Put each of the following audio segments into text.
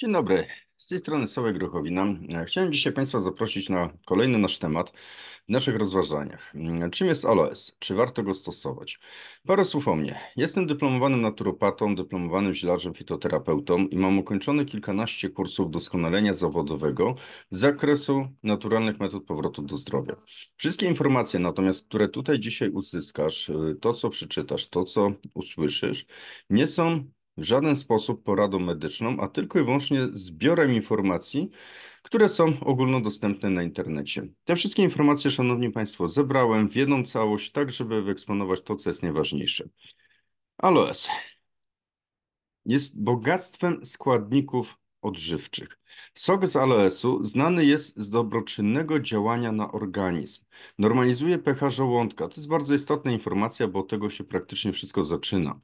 Dzień dobry, z tej strony Sławek Gruchowina. Chciałem dzisiaj Państwa zaprosić na kolejny nasz temat w naszych rozważaniach. Czym jest aloes? Czy warto go stosować? Parę słów o mnie. Jestem dyplomowanym naturopatą, dyplomowanym zielarzem fitoterapeutą i mam ukończone kilkanaście kursów doskonalenia zawodowego z zakresu naturalnych metod powrotu do zdrowia. Wszystkie informacje natomiast, które tutaj dzisiaj uzyskasz, to co przeczytasz, to co usłyszysz, nie są w żaden sposób poradą medyczną, a tylko i wyłącznie zbiorem informacji, które są ogólnodostępne na internecie. Te wszystkie informacje, Szanowni Państwo, zebrałem w jedną całość, tak żeby wyeksponować to, co jest najważniejsze. Aloes jest bogactwem składników odżywczych. Sok z aloesu znany jest z dobroczynnego działania na organizm. Normalizuje pH żołądka. To jest bardzo istotna informacja, bo od tego się praktycznie wszystko zaczyna.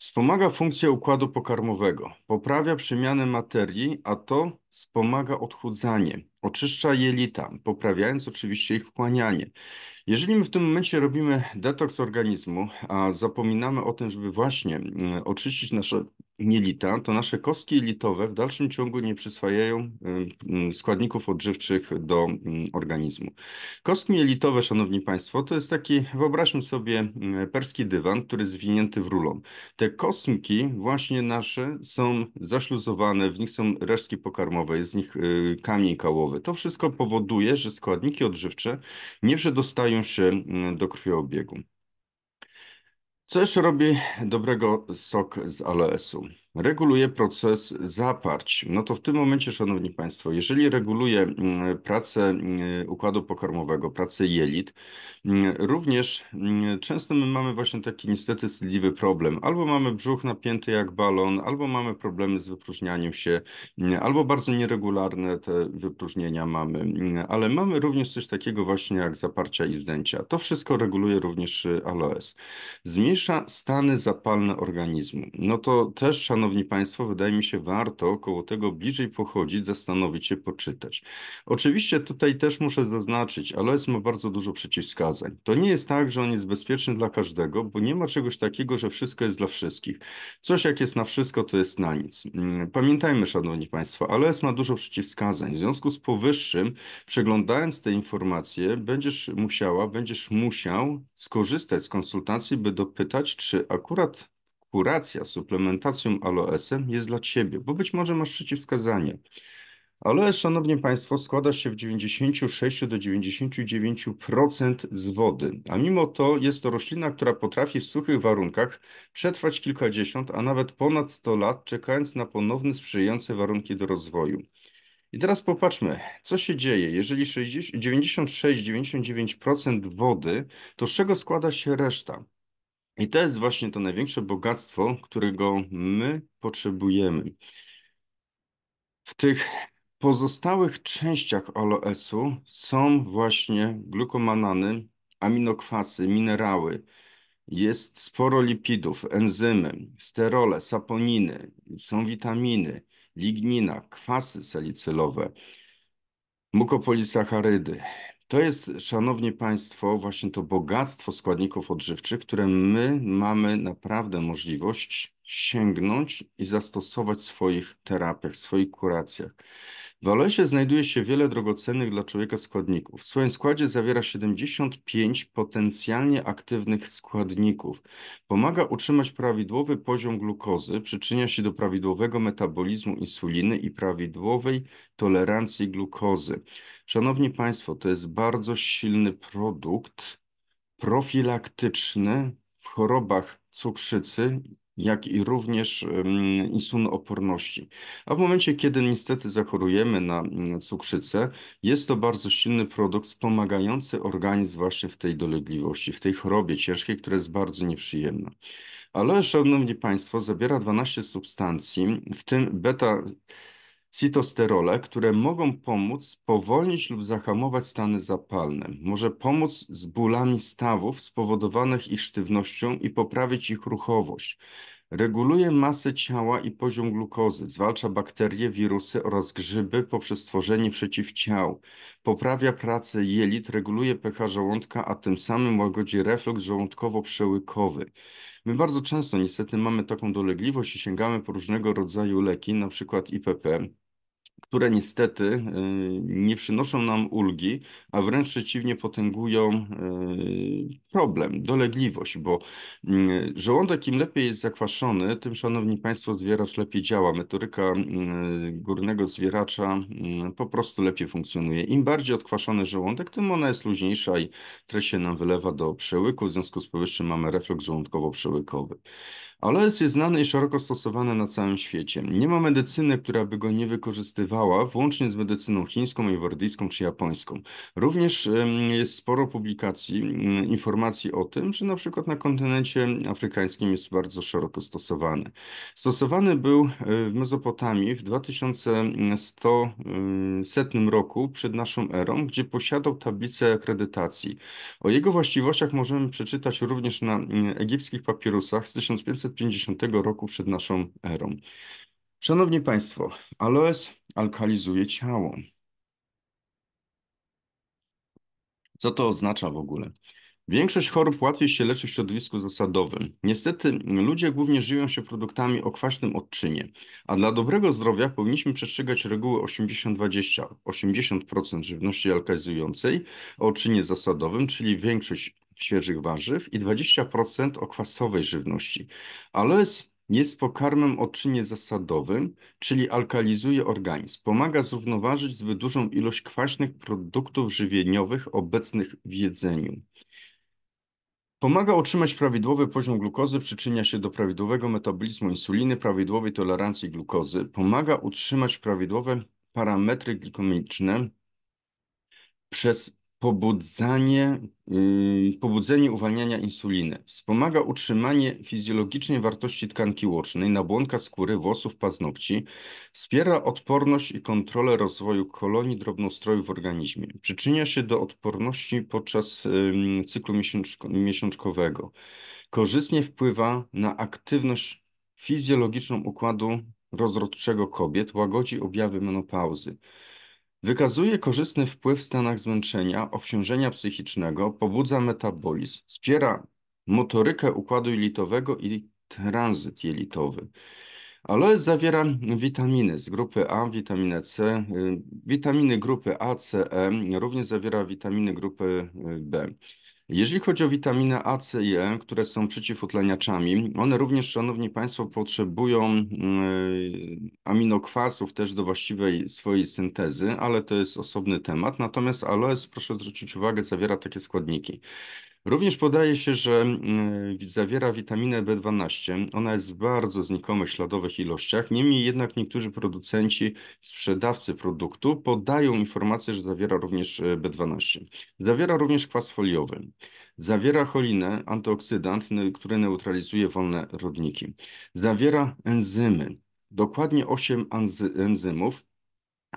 Wspomaga funkcję układu pokarmowego, poprawia przemianę materii, a to wspomaga odchudzanie, oczyszcza jelita, poprawiając oczywiście ich wchłanianie. Jeżeli my w tym momencie robimy detoks organizmu, a zapominamy o tym, żeby właśnie mm, oczyścić nasze jelita, to nasze kostki jelitowe w dalszym ciągu nie przyswajają mm, mm, składników odżywczych do organizmu. Kostki jelitowe, szanowni państwo, to jest taki, wyobraźmy sobie perski dywan, który jest zwinięty w rulon. Te kostki właśnie nasze są zaśluzowane, w nich są resztki pokarmowe, jest z nich y, kamień kałowy. To wszystko powoduje, że składniki odżywcze nie przedostają się mm, do krwioobiegu. Co jeszcze robi dobrego sok z aloesu? reguluje proces zaparć. No to w tym momencie, Szanowni Państwo, jeżeli reguluje mm, pracę mm, układu pokarmowego, pracę jelit, mm, również często my mamy właśnie taki niestety wstydliwy problem. Albo mamy brzuch napięty jak balon, albo mamy problemy z wypróżnianiem się, albo bardzo nieregularne te wypróżnienia mamy, ale mamy również coś takiego właśnie jak zaparcia i zdęcia. To wszystko reguluje również y, aloes. Zmniejsza stany zapalne organizmu. No to też, Szanowni Szanowni Państwo, wydaje mi się, warto około tego bliżej pochodzić, zastanowić się, poczytać. Oczywiście tutaj też muszę zaznaczyć, ALS ma bardzo dużo przeciwwskazań. To nie jest tak, że on jest bezpieczny dla każdego, bo nie ma czegoś takiego, że wszystko jest dla wszystkich. Coś jak jest na wszystko, to jest na nic. Mm, pamiętajmy, Szanowni Państwo, ALS ma dużo przeciwwskazań. W związku z powyższym, przeglądając te informacje, będziesz musiała, będziesz musiał skorzystać z konsultacji, by dopytać, czy akurat kuracja suplementacją aloesem jest dla Ciebie, bo być może masz przeciwwskazanie. Aloes, Szanowni Państwo, składa się w 96 do 99% z wody, a mimo to jest to roślina, która potrafi w suchych warunkach przetrwać kilkadziesiąt, a nawet ponad 100 lat, czekając na ponowne sprzyjające warunki do rozwoju. I teraz popatrzmy, co się dzieje, jeżeli 96-99% wody, to z czego składa się reszta? I to jest właśnie to największe bogactwo, którego my potrzebujemy. W tych pozostałych częściach aloesu są właśnie glukomanany, aminokwasy, minerały. Jest sporo lipidów, enzymy, sterole, saponiny, są witaminy, lignina, kwasy salicylowe, mukopolisacharydy, to jest, szanowni państwo, właśnie to bogactwo składników odżywczych, które my mamy naprawdę możliwość sięgnąć i zastosować w swoich terapiach, w swoich kuracjach. W olesie znajduje się wiele drogocennych dla człowieka składników. W swoim składzie zawiera 75 potencjalnie aktywnych składników. Pomaga utrzymać prawidłowy poziom glukozy, przyczynia się do prawidłowego metabolizmu insuliny i prawidłowej tolerancji glukozy. Szanowni Państwo, to jest bardzo silny produkt profilaktyczny w chorobach cukrzycy jak i również insulinooporności. A w momencie, kiedy niestety zachorujemy na cukrzycę, jest to bardzo silny produkt wspomagający organizm właśnie w tej dolegliwości, w tej chorobie ciężkiej, która jest bardzo nieprzyjemna. Ale, szanowni Państwo, zabiera 12 substancji, w tym beta citosterole, które mogą pomóc spowolnić lub zahamować stany zapalne. Może pomóc z bólami stawów spowodowanych ich sztywnością i poprawić ich ruchowość. Reguluje masę ciała i poziom glukozy, zwalcza bakterie, wirusy oraz grzyby poprzez tworzenie przeciwciał, poprawia pracę jelit, reguluje pH żołądka, a tym samym łagodzi refleks żołądkowo-przełykowy. My bardzo często niestety mamy taką dolegliwość i sięgamy po różnego rodzaju leki, na przykład IPP, które niestety y, nie przynoszą nam ulgi, a wręcz przeciwnie potęgują y, problem, dolegliwość, bo y, żołądek im lepiej jest zakwaszony, tym szanowni Państwo zwieracz lepiej działa. Metoryka górnego zwieracza po prostu lepiej funkcjonuje. Im bardziej odkwaszony żołądek, tym ona jest luźniejsza i treść się nam wylewa do przełyku, w związku z powyższym mamy refleks żołądkowo-przełykowy. Ale jest znany i szeroko stosowany na całym świecie. Nie ma medycyny, która by go nie wykorzystywała włącznie z medycyną chińską, inwerdyjską czy japońską. Również jest sporo publikacji, informacji o tym, że na przykład na kontynencie afrykańskim jest bardzo szeroko stosowany. Stosowany był e, w Mezopotamii w 2100 roku przed naszą erą, gdzie posiadał tablicę akredytacji. O jego właściwościach możemy przeczytać również na egipskich papirusach z 1550 roku przed naszą erą. Szanowni Państwo, aloes alkalizuje ciało. Co to oznacza w ogóle? Większość chorób łatwiej się leczy w środowisku zasadowym. Niestety ludzie głównie żyją się produktami o kwaśnym odczynie, a dla dobrego zdrowia powinniśmy przestrzegać reguły 80-20. 80%, -20, 80 żywności alkalizującej o odczynie zasadowym, czyli większość świeżych warzyw i 20% o kwasowej żywności. Aloes jest pokarmem o czynie zasadowym, czyli alkalizuje organizm. Pomaga zrównoważyć zbyt dużą ilość kwaśnych produktów żywieniowych obecnych w jedzeniu. Pomaga otrzymać prawidłowy poziom glukozy, przyczynia się do prawidłowego metabolizmu insuliny, prawidłowej tolerancji glukozy. Pomaga utrzymać prawidłowe parametry glikomiczne. przez pobudzanie, yy, pobudzenie uwalniania insuliny. Wspomaga utrzymanie fizjologicznej wartości tkanki łocznej, nabłonka skóry, włosów, paznokci. Wspiera odporność i kontrolę rozwoju kolonii drobnoustrojów w organizmie. Przyczynia się do odporności podczas yy, cyklu miesiączkowego. Korzystnie wpływa na aktywność fizjologiczną układu rozrodczego kobiet, łagodzi objawy menopauzy. Wykazuje korzystny wpływ w stanach zmęczenia, obciążenia psychicznego, pobudza metabolizm, wspiera motorykę układu jelitowego i tranzyt jelitowy. Aloes zawiera witaminy z grupy A, witaminę C, y, witaminy grupy A, C, E, również zawiera witaminy grupy y, B. Jeżeli chodzi o witaminę A, C i E, które są przeciwutleniaczami, one również, Szanowni Państwo, potrzebują mm, e, aminokwasów też do właściwej swojej syntezy, ale to jest osobny temat. Natomiast aloes, proszę zwrócić uwagę, zawiera takie składniki. Również podaje się, że mm, zawiera witaminę B12. Ona jest w bardzo znikomych śladowych ilościach. Niemniej jednak niektórzy producenci, sprzedawcy produktu podają informację, że zawiera również e, B12. Zawiera również kwas foliowy. Zawiera cholinę, antyoksydant, który neutralizuje wolne rodniki. Zawiera enzymy, dokładnie 8 enzymów,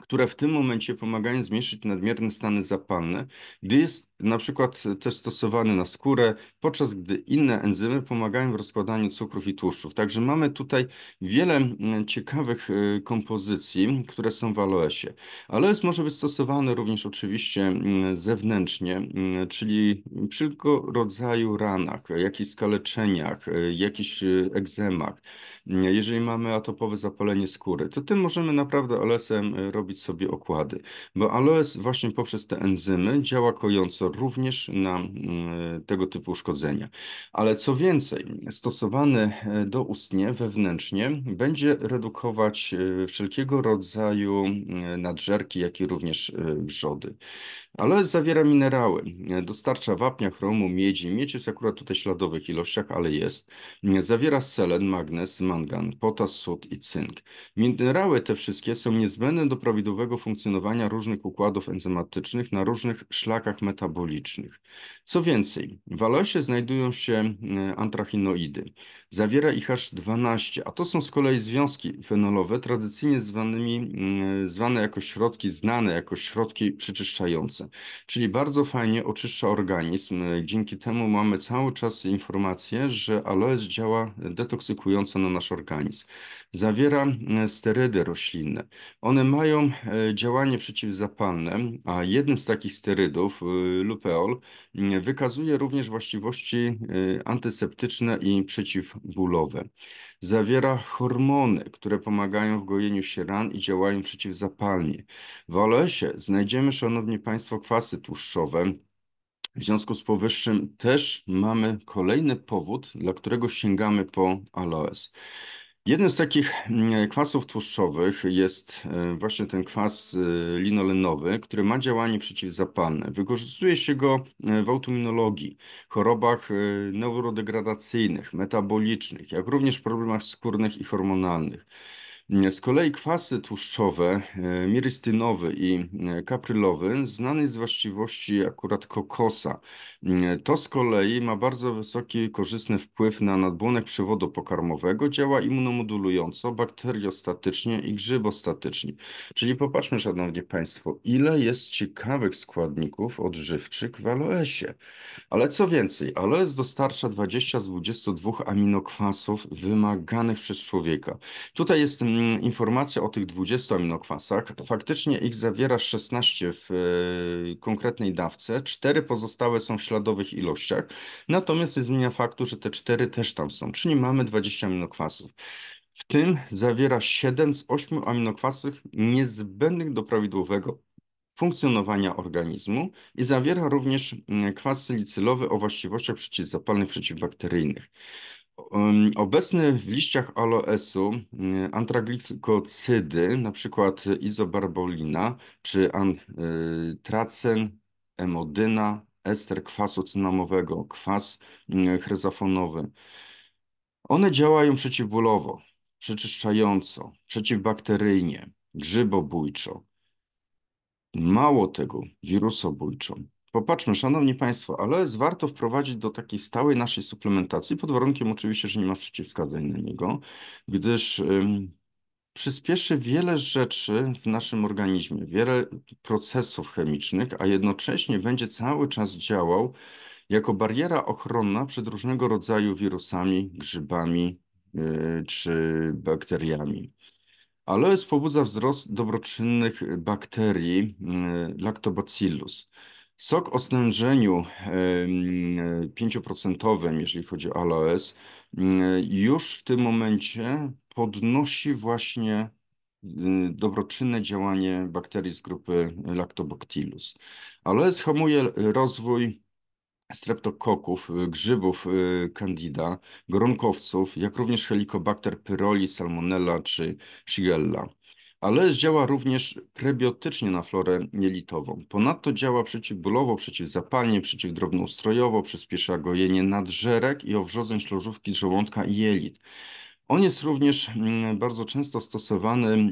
które w tym momencie pomagają zmniejszyć nadmierne stany zapalne, gdy jest na przykład też stosowany na skórę, podczas gdy inne enzymy pomagają w rozkładaniu cukrów i tłuszczów. Także mamy tutaj wiele mm, ciekawych y, kompozycji, które są w aloesie. Aloes może być stosowany również oczywiście mm, zewnętrznie, mm, czyli przy rodzaju ranach, jakichś skaleczeniach, y, jakichś y, egzemach. Jeżeli mamy atopowe zapalenie skóry, to tym możemy naprawdę aloesem robić sobie okłady, bo aloes właśnie poprzez te enzymy działa kojąco również na mm, tego typu uszkodzenia. Ale co więcej, stosowany e, doustnie, wewnętrznie, będzie redukować e, wszelkiego rodzaju e, nadżerki, jak i również wrzody ale zawiera minerały. Dostarcza wapnia, chromu, miedzi. Miedź jest akurat tutaj śladowych ilościach, ale jest. Zawiera selen, magnez, mangan, potas, sód i cynk. Minerały te wszystkie są niezbędne do prawidłowego funkcjonowania różnych układów enzymatycznych na różnych szlakach metabolicznych. Co więcej, w aloesie znajdują się e, antrachinoidy. Zawiera ich aż 12, a to są z kolei związki fenolowe, tradycyjnie zwanymi, e, zwane jako środki, znane jako środki przeczyszczające. Czyli bardzo fajnie oczyszcza organizm. Dzięki temu mamy cały czas informację, że aloes działa detoksykująco na nasz organizm. Zawiera e, sterydy roślinne. One mają e, działanie przeciwzapalne, a jednym z takich sterydów, e, lupeol, wykazuje również właściwości antyseptyczne i przeciwbólowe. Zawiera hormony, które pomagają w gojeniu się ran i działają przeciwzapalnie. W aloesie znajdziemy, szanowni państwo, kwasy tłuszczowe, w związku z powyższym też mamy kolejny powód, dla którego sięgamy po aloes. Jeden z takich mm, kwasów tłuszczowych jest e, właśnie ten kwas e, linolenowy, który ma działanie przeciwzapalne. Wykorzystuje się go e, w autoimmunologii, chorobach neurodegradacyjnych, metabolicznych, jak również problemach skórnych i hormonalnych. Z kolei kwasy tłuszczowe, e, mirystynowy i e, kaprylowy, znany jest z właściwości akurat kokosa. E, to z kolei ma bardzo wysoki korzystny wpływ na nadbłonek przewodu pokarmowego, działa immunomodulująco, bakteriostatycznie i grzybostatycznie. Czyli popatrzmy, szanowni państwo, ile jest ciekawych składników odżywczych w aloesie. Ale co więcej, aloes dostarcza 20 z 22 aminokwasów wymaganych przez człowieka. Tutaj jestem. Mm, informacja o tych 20 aminokwasach. Faktycznie ich zawiera 16 w e, konkretnej dawce, 4 pozostałe są w śladowych ilościach, natomiast nie zmienia faktu, że te 4 też tam są, czyli mamy 20 aminokwasów. W tym zawiera 7 z 8 aminokwasów niezbędnych do prawidłowego funkcjonowania organizmu i zawiera również mm, kwas salicylowy o właściwościach przeciwzapalnych, przeciwbakteryjnych. Obecny w liściach aloesu e, antraglikocydy, przykład izobarbolina czy antracen, e, emodyna, ester kwasu cynamowego, kwas chryzofonowy. One działają przeciwbólowo, przeczyszczająco, przeciwbakteryjnie, grzybobójczo. Mało tego, wirusobójczo. Popatrzmy, szanowni państwo, aloes warto wprowadzić do takiej stałej naszej suplementacji, pod warunkiem oczywiście, że nie ma przeciwwskazań na niego, gdyż ym, przyspieszy wiele rzeczy w naszym organizmie, wiele procesów chemicznych, a jednocześnie będzie cały czas działał jako bariera ochronna przed różnego rodzaju wirusami, grzybami yy, czy bakteriami. Aloes pobudza wzrost dobroczynnych bakterii yy, Lactobacillus. Sok o stężeniu 5%, jeżeli chodzi o aloes, mm, już w tym momencie podnosi właśnie y, dobroczynne działanie bakterii z grupy Lactobacillus. Aloes hamuje rozwój streptokoków, y, grzybów y, candida, gronkowców, jak również helikobakter pyroli, salmonella czy shigella ale działa również prebiotycznie na florę jelitową. Ponadto działa przeciwbólowo, przeciwzapalnie, przeciwdrobnoustrojowo, przyspiesza gojenie nadżerek i owrzodzeń szlożówki żołądka i jelit. On jest również mm, bardzo często stosowany mm,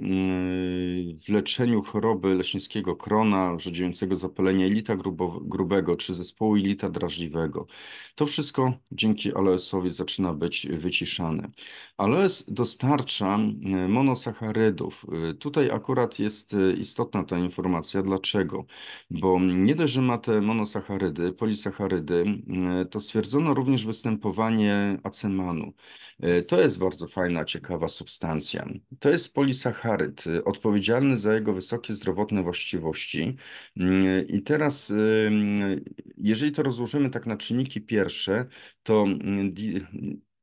w leczeniu choroby leśnickiego krona, wrzodziejącego zapalenia jelita grubego czy zespołu jelita drażliwego. To wszystko dzięki aloesowi zaczyna być wyciszane. Aloes dostarcza mm, monosacharydów. Tutaj akurat jest y, istotna ta informacja. Dlaczego? Bo nie dość, że ma te monosacharydy, polisacharydy, to stwierdzono również występowanie acemanu. Y, to jest bardzo fajna, ciekawa substancja. To jest polisacharyd, odpowiedzialny za jego wysokie zdrowotne właściwości. I teraz, jeżeli to rozłożymy tak na czynniki pierwsze, to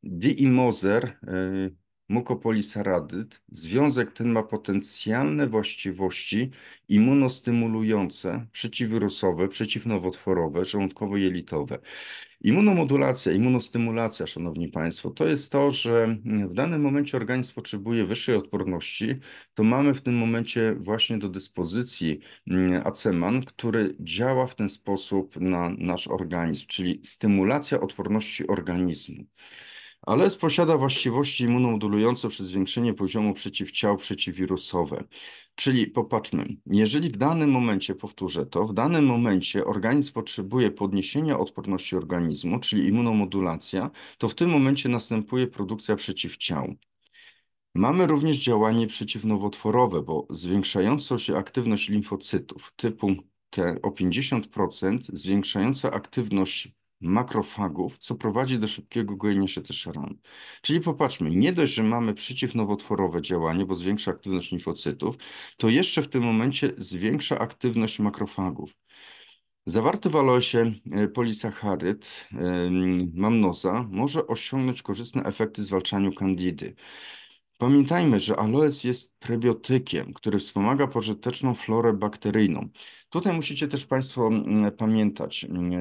diimozer di mukopolisaradyt, związek ten ma potencjalne właściwości immunostymulujące, przeciwwirusowe, przeciwnowotworowe, żołądkowo-jelitowe. Immunomodulacja, immunostymulacja, szanowni państwo, to jest to, że w danym momencie organizm potrzebuje wyższej odporności, to mamy w tym momencie właśnie do dyspozycji mm, aceman, który działa w ten sposób na nasz organizm, czyli stymulacja odporności organizmu. ALS posiada właściwości immunomodulujące przez zwiększenie poziomu przeciwciał przeciwwirusowe. Czyli popatrzmy, jeżeli w danym momencie, powtórzę to, w danym momencie organizm potrzebuje podniesienia odporności organizmu, czyli immunomodulacja, to w tym momencie następuje produkcja przeciwciał. Mamy również działanie przeciwnowotworowe, bo zwiększająca się aktywność limfocytów typu T o 50%, zwiększająca aktywność makrofagów, co prowadzi do szybkiego gojenia się też ran. Czyli popatrzmy, nie dość, że mamy przeciwnowotworowe działanie, bo zwiększa aktywność limfocytów, to jeszcze w tym momencie zwiększa aktywność makrofagów. Zawarty w aloesie e, polisacharyd mamnoza może osiągnąć korzystne efekty zwalczaniu kandidy. Pamiętajmy, że aloes jest prebiotykiem, który wspomaga pożyteczną florę bakteryjną. Tutaj musicie też Państwo mm, pamiętać, mm,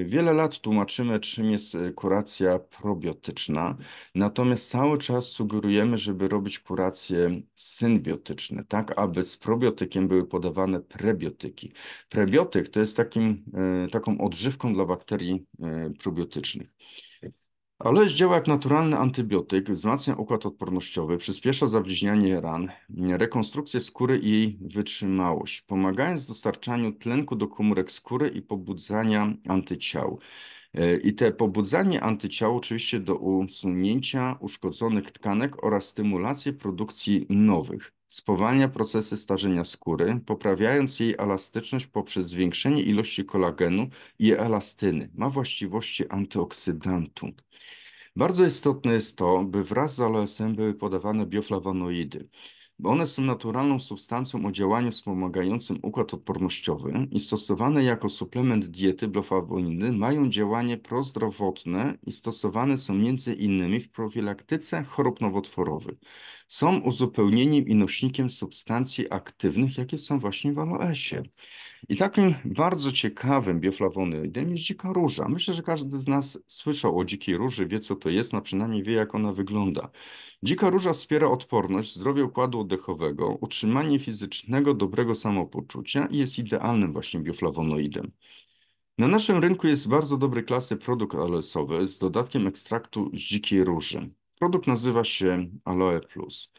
e, wiele lat tłumaczymy, czym jest e, kuracja probiotyczna, natomiast cały czas sugerujemy, żeby robić kuracje synbiotyczne, tak aby z probiotykiem były podawane prebiotyki. Prebiotyk to jest takim, e, taką odżywką dla bakterii probiotycznych. Aloes działa jak naturalny antybiotyk, wzmacnia układ odpornościowy, przyspiesza zabliźnianie ran, rekonstrukcję skóry i jej wytrzymałość, pomagając w dostarczaniu tlenku do komórek skóry i pobudzania antyciał. I te pobudzanie antyciał oczywiście do usunięcia uszkodzonych tkanek oraz stymulacji produkcji nowych spowalnia procesy starzenia skóry, poprawiając jej elastyczność poprzez zwiększenie ilości kolagenu i elastyny. Ma właściwości antyoksydantu. Bardzo istotne jest to, by wraz z aloesem były podawane bioflawonoidy bo one są naturalną substancją o działaniu wspomagającym układ odpornościowy i stosowane jako suplement diety blofawoiny mają działanie prozdrowotne i stosowane są między innymi w profilaktyce chorób nowotworowych. Są uzupełnieniem i nośnikiem substancji aktywnych, jakie są właśnie w aloesie. I takim bardzo ciekawym bioflawonoidem jest dzika róża. Myślę, że każdy z nas słyszał o dzikiej róży, wie co to jest, a no przynajmniej wie jak ona wygląda. Dzika róża wspiera odporność, zdrowie układu oddechowego, utrzymanie fizycznego, dobrego samopoczucia i jest idealnym właśnie bioflawonoidem. Na naszym rynku jest bardzo dobry klasy produkt aloesowy z dodatkiem ekstraktu z dzikiej róży. Produkt nazywa się Aloe Plus.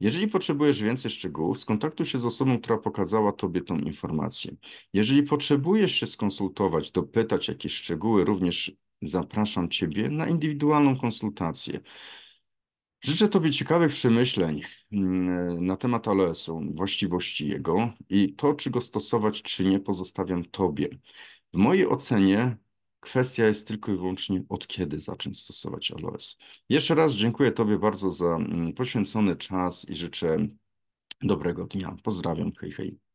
Jeżeli potrzebujesz więcej szczegółów, skontaktuj się z osobą, która pokazała Tobie tą informację. Jeżeli potrzebujesz się skonsultować, dopytać jakieś szczegóły, również zapraszam Ciebie na indywidualną konsultację. Życzę Tobie ciekawych przemyśleń mm, na temat ALS-u, właściwości jego i to, czy go stosować, czy nie, pozostawiam Tobie. W mojej ocenie kwestia jest tylko i wyłącznie od kiedy zacząć stosować ALS. Jeszcze raz dziękuję Tobie bardzo za mm, poświęcony czas i życzę dobrego dnia. Pozdrawiam, hej hej.